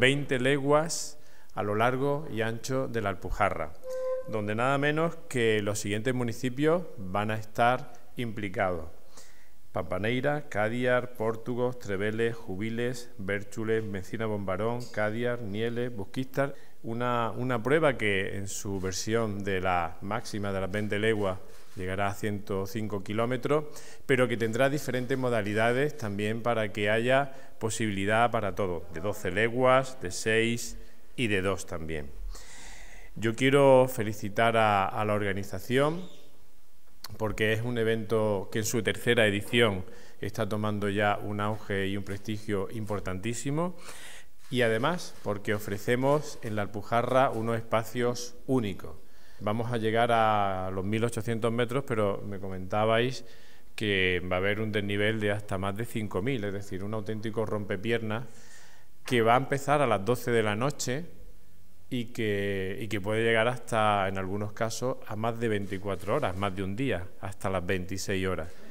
20 leguas a lo largo y ancho de la Alpujarra, donde nada menos que los siguientes municipios van a estar implicados. Pampaneira, Cadiar, Pórtugos, Treveles, Jubiles, Bérchules, Mencina Bombarón, Cadiar, Niele, Busquistar una, prueba que en su versión de la máxima de las 20 leguas llegará a 105 kilómetros, pero que tendrá diferentes modalidades también para que haya posibilidad para todo, de 12 leguas, de 6 y de 2 también. Yo quiero felicitar a la organización porque es un evento que en su tercera edición está tomando ya un auge y un prestigio importantísimo y además porque ofrecemos en la Alpujarra unos espacios únicos. Vamos a llegar a los 1.800 metros, pero me comentabais que va a haber un desnivel de hasta más de 5.000, es decir, un auténtico rompepiernas que va a empezar a las 12 de la noche y que, y que puede llegar hasta, en algunos casos, a más de 24 horas, más de un día, hasta las 26 horas.